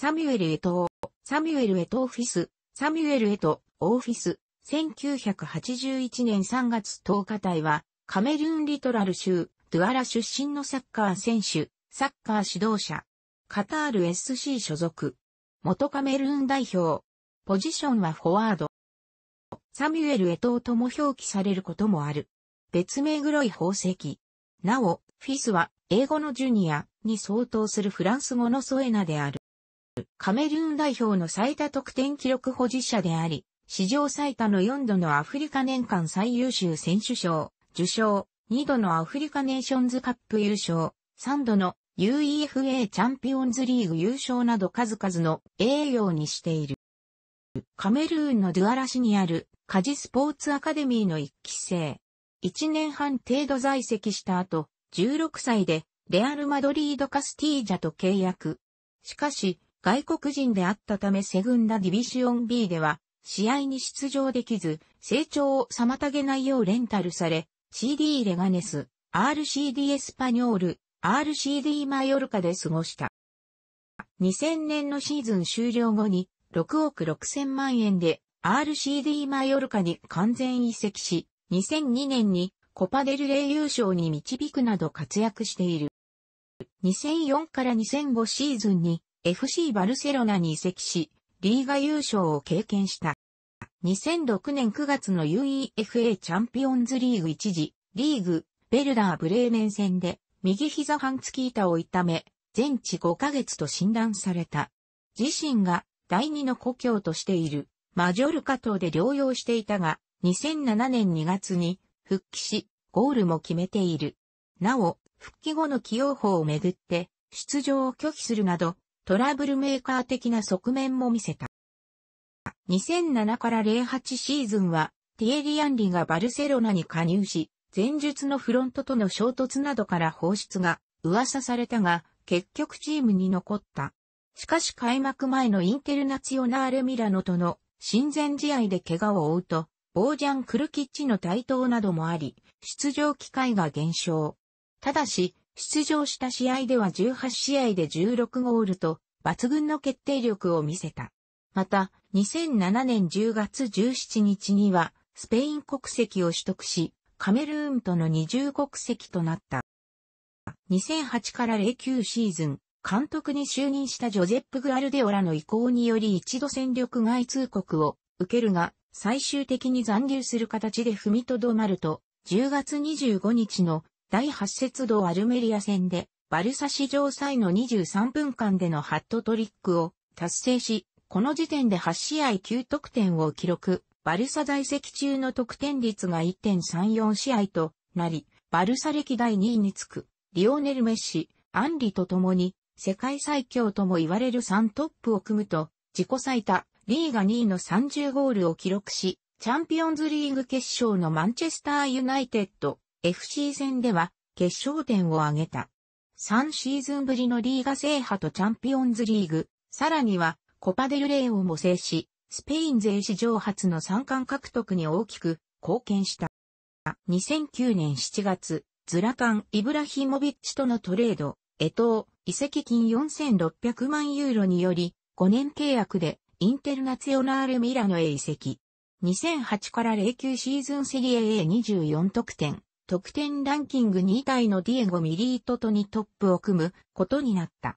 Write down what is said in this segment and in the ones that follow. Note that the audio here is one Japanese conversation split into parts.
サミュエル・エトー、サミュエル・エトオフィス、サミュエル・エト、オフィス、1981年3月10日隊は、カメルーン・リトラル州、ドゥアラ出身のサッカー選手、サッカー指導者、カタール SC 所属、元カメルーン代表、ポジションはフォワード、サミュエル・エトーとも表記されることもある。別名黒い宝石。なお、フィスは英語のジュニアに相当するフランス語のソエナである。カメルーン代表の最多得点記録保持者であり、史上最多の4度のアフリカ年間最優秀選手賞、受賞、2度のアフリカネーションズカップ優勝、3度の UEFA チャンピオンズリーグ優勝など数々の栄誉にしている。カメルーンのドゥアラ市にあるカジスポーツアカデミーの一期生。1年半程度在籍した後、16歳でレアル・マドリード・カスティージャと契約。しかし、外国人であったためセグンダディビシオン B では、試合に出場できず、成長を妨げないようレンタルされ、CD レガネス、RCD エスパニョール、RCD マヨルカで過ごした。2000年のシーズン終了後に、6億6000万円で RCD マヨルカに完全移籍し、2002年にコパデルレイ優勝に導くなど活躍している。2004から2005シーズンに FC バルセロナに移籍し、リーガ優勝を経験した。2006年9月の UEFA チャンピオンズリーグ一時、リーグ、ベルダーブレーメン戦で、右膝半月板を痛め、全治5ヶ月と診断された。自身が第二の故郷としている、マジョルカ島で療養していたが、2007年2月に復帰し、ゴールも決めている。なお、復帰後の起用法をめぐって、出場を拒否するなど、トラブルメーカー的な側面も見せた。2007から08シーズンは、ティエリ・アンリがバルセロナに加入し、前述のフロントとの衝突などから放出が噂されたが、結局チームに残った。しかし開幕前のインテルナツヨオナーレ・ミラノとの親善試合で怪我を負うと、ボージャン・クルキッチの台頭などもあり、出場機会が減少。ただし、出場した試合では18試合で16ゴールと、抜群の決定力を見せた。また、2007年10月17日には、スペイン国籍を取得し、カメルーンとの二重国籍となった。2008から09シーズン、監督に就任したジョゼップ・グアルデオラの意向により一度戦力外通告を受けるが、最終的に残留する形で踏みとどまると、10月25日の第8節道アルメリア戦でバルサ史上最の23分間でのハットトリックを達成し、この時点で8試合9得点を記録。バルサ在籍中の得点率が1.34試合となり、バルサ歴第2位につく、リオネル・メッシ、アンリと共に、世界最強とも言われる3トップを組むと、自己最多、リーガ2位の30ゴールを記録し、チャンピオンズリーグ決勝のマンチェスターユナイテッド、FC 戦では、決勝点を挙げた。3シーズンぶりのリーガ制覇とチャンピオンズリーグ、さらにはコパデルレーをも制し、スペイン勢史上初の三冠獲得に大きく貢献した。2009年7月、ズラカン・イブラヒモビッチとのトレード、エト遺跡金4600万ユーロにより、5年契約でインテルナツヨナール・ミラノへ移籍。2008から09シーズンセリエ A24 得点、得点ランキング2位タイのディエゴ・ミリートとにトップを組むことになった。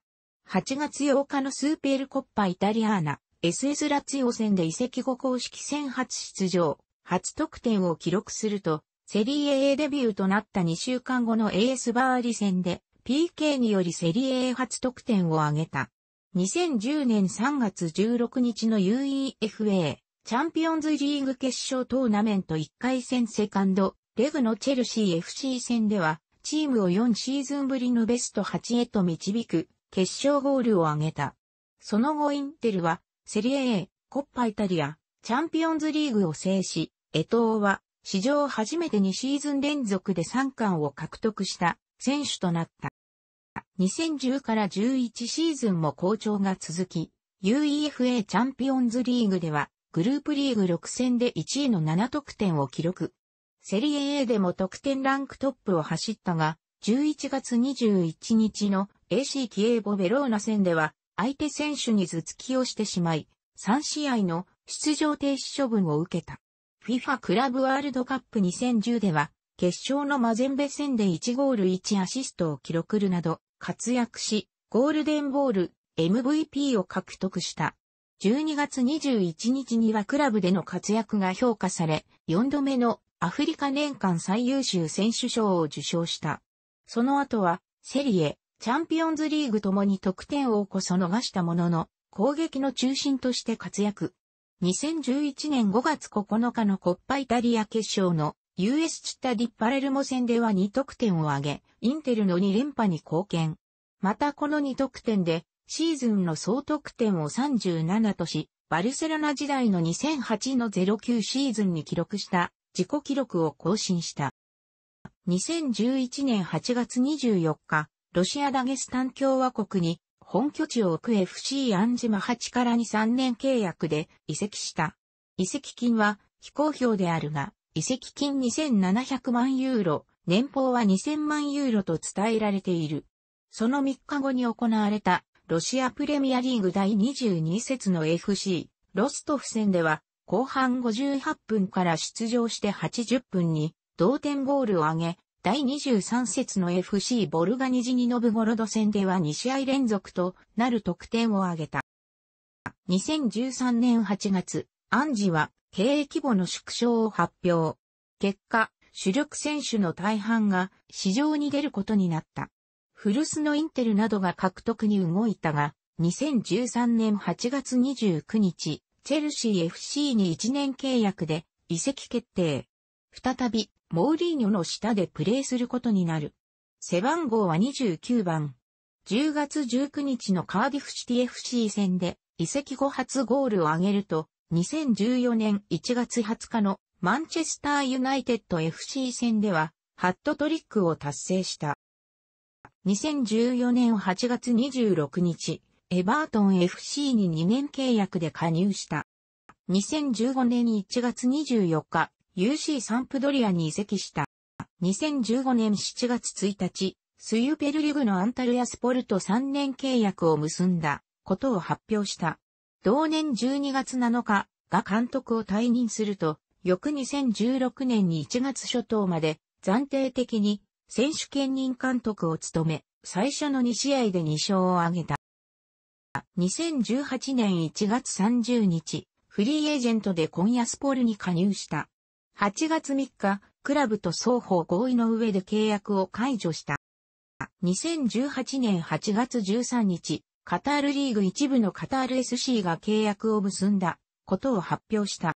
8月8日のスーペールコッパイタリアーナ SS ラツィオ戦で移籍後公式戦初出場、初得点を記録すると、セリエ A デビューとなった2週間後の AS バーリ戦で PK によりセリエ A 初得点を挙げた。2010年3月16日の UEFA チャンピオンズリーグ決勝トーナメント1回戦セカンドレグのチェルシー FC 戦では、チームを4シーズンぶりのベスト8へと導く、決勝ゴールを挙げた。その後インテルは、セリエ A、コッパイタリア、チャンピオンズリーグを制し、エトーは、史上初めて2シーズン連続で3冠を獲得した選手となった。2010から11シーズンも好調が続き、UEFA チャンピオンズリーグでは、グループリーグ6戦で1位の7得点を記録。セリエ A でも得点ランクトップを走ったが、11月21日の AC キエーボベローナ戦では、相手選手に頭突きをしてしまい、3試合の出場停止処分を受けた。FIFA クラブワールドカップ2010では、決勝のマゼンベ戦で1ゴール1アシストを記録るなど、活躍し、ゴールデンボール、MVP を獲得した。12月21日にはクラブでの活躍が評価され、4度目のアフリカ年間最優秀選手賞を受賞した。その後は、セリエ、チャンピオンズリーグともに得点をこそ逃したものの、攻撃の中心として活躍。2011年5月9日のコッパイタリア決勝の US チッタディッパレルモ戦では2得点を挙げ、インテルの2連覇に貢献。またこの2得点で、シーズンの総得点を37とし、バルセロナ時代の2008の09シーズンに記録した自己記録を更新した。2011年8月24日、ロシア・ダゲスタン共和国に本拠地を置く FC アンジマ8から2 3年契約で移籍した。移籍金は非公表であるが、移籍金2700万ユーロ、年俸は2000万ユーロと伝えられている。その3日後に行われたロシアプレミアリーグ第22節の FC ロストフ戦では後半58分から出場して80分に同点ゴールを挙げ、第23節の FC ボルガニジニノブゴロド戦では2試合連続となる得点を挙げた。2013年8月、アンジは経営規模の縮小を発表。結果、主力選手の大半が市場に出ることになった。フルスのインテルなどが獲得に動いたが、2013年8月29日、チェルシー FC に1年契約で移籍決定。再び、モーリーニョの下でプレーすることになる。背番号は29番。10月19日のカーディフシティ FC 戦で移籍後初ゴールを挙げると、2014年1月20日のマンチェスターユナイテッド FC 戦では、ハットトリックを達成した。2014年8月26日、エバートン FC に2年契約で加入した。2015年1月24日、UC サンプドリアに移籍した。2015年7月1日、スユペルリグのアンタルヤスポルト3年契約を結んだことを発表した。同年12月7日が監督を退任すると、翌2016年に1月初頭まで暫定的に選手兼任監督を務め、最初の2試合で2勝を挙げた。2018年1月30日、フリーエージェントで今夜スポルに加入した。8月3日、クラブと双方合意の上で契約を解除した。2018年8月13日、カタールリーグ一部のカタール SC が契約を結んだことを発表した。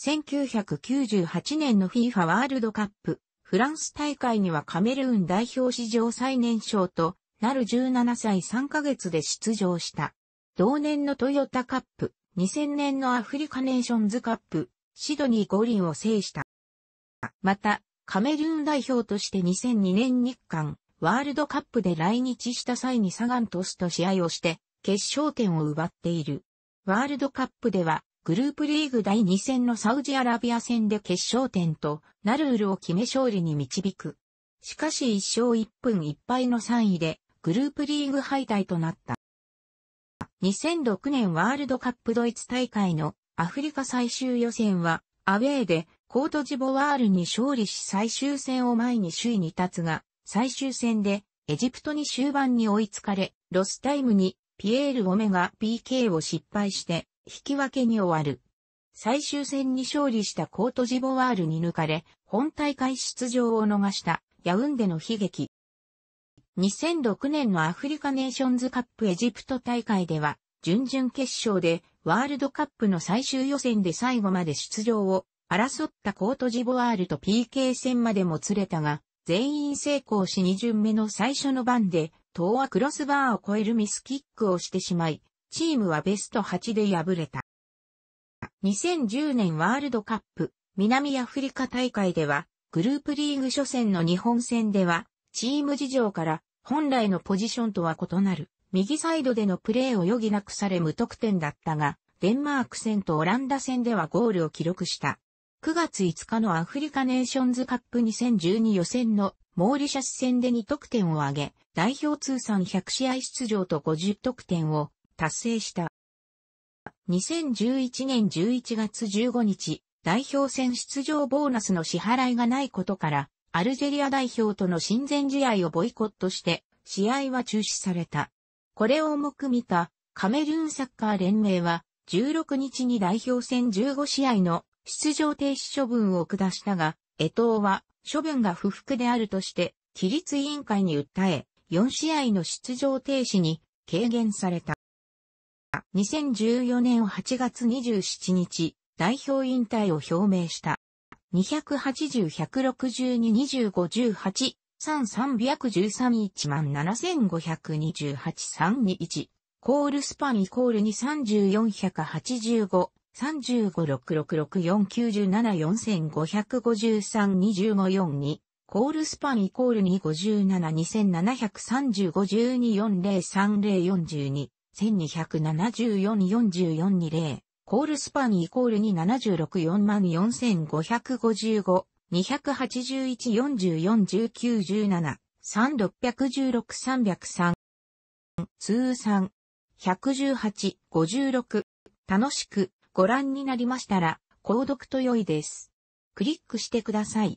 1998年の FIFA ワールドカップフランス大会にはカメルーン代表史上最年少となる17歳3ヶ月で出場した。同年のトヨタカップ、2000年のアフリカネーションズカップ、シドニー五輪を制した。また、カメルーン代表として2002年日韓、ワールドカップで来日した際にサガントスと試合をして、決勝点を奪っている。ワールドカップでは、グループリーグ第2戦のサウジアラビア戦で決勝点と、ナルールを決め勝利に導く。しかし1勝1分1敗の3位で、グループリーグ敗退となった。2006年ワールドカップドイツ大会のアフリカ最終予選はアウェーでコートジボワールに勝利し最終戦を前に首位に立つが、最終戦でエジプトに終盤に追いつかれ、ロスタイムにピエール・オメガ PK を失敗して引き分けに終わる。最終戦に勝利したコートジボワールに抜かれ、本大会出場を逃したヤウンデの悲劇。2006年のアフリカネーションズカップエジプト大会では、準々決勝でワールドカップの最終予選で最後まで出場を争ったコートジボワールと PK 戦までもつれたが、全員成功し2巡目の最初の番で、東はクロスバーを超えるミスキックをしてしまい、チームはベスト8で敗れた。2010年ワールドカップ南アフリカ大会では、グループリーグ初戦の日本戦では、チーム事情から本来のポジションとは異なる、右サイドでのプレーを余儀なくされ無得点だったが、デンマーク戦とオランダ戦ではゴールを記録した。9月5日のアフリカネーションズカップ2012予選のモーリシャス戦で2得点を挙げ、代表通算100試合出場と50得点を達成した。2011年11月15日、代表戦出場ボーナスの支払いがないことから、アルジェリア代表との親善試合をボイコットして、試合は中止された。これを重く見た、カメルーンサッカー連盟は、16日に代表戦15試合の出場停止処分を下したが、江藤は処分が不服であるとして、規律委員会に訴え、4試合の出場停止に軽減された。2014年8月27日、代表引退を表明した。2 8 0 1 6 0 2 5 1 8 3 3 1 3 1 7 5 2 8 3 2 1コールスパンイコール23485 3566649745532542コールスパンイコール2 5 7 2 7 3 5 2 4 0 3 0 4 2 1 2 7 4 4 4 2 0コールスパンイコールに764万4555、281441917、3616-303。通算118-56。楽しくご覧になりましたら、購読と良いです。クリックしてください。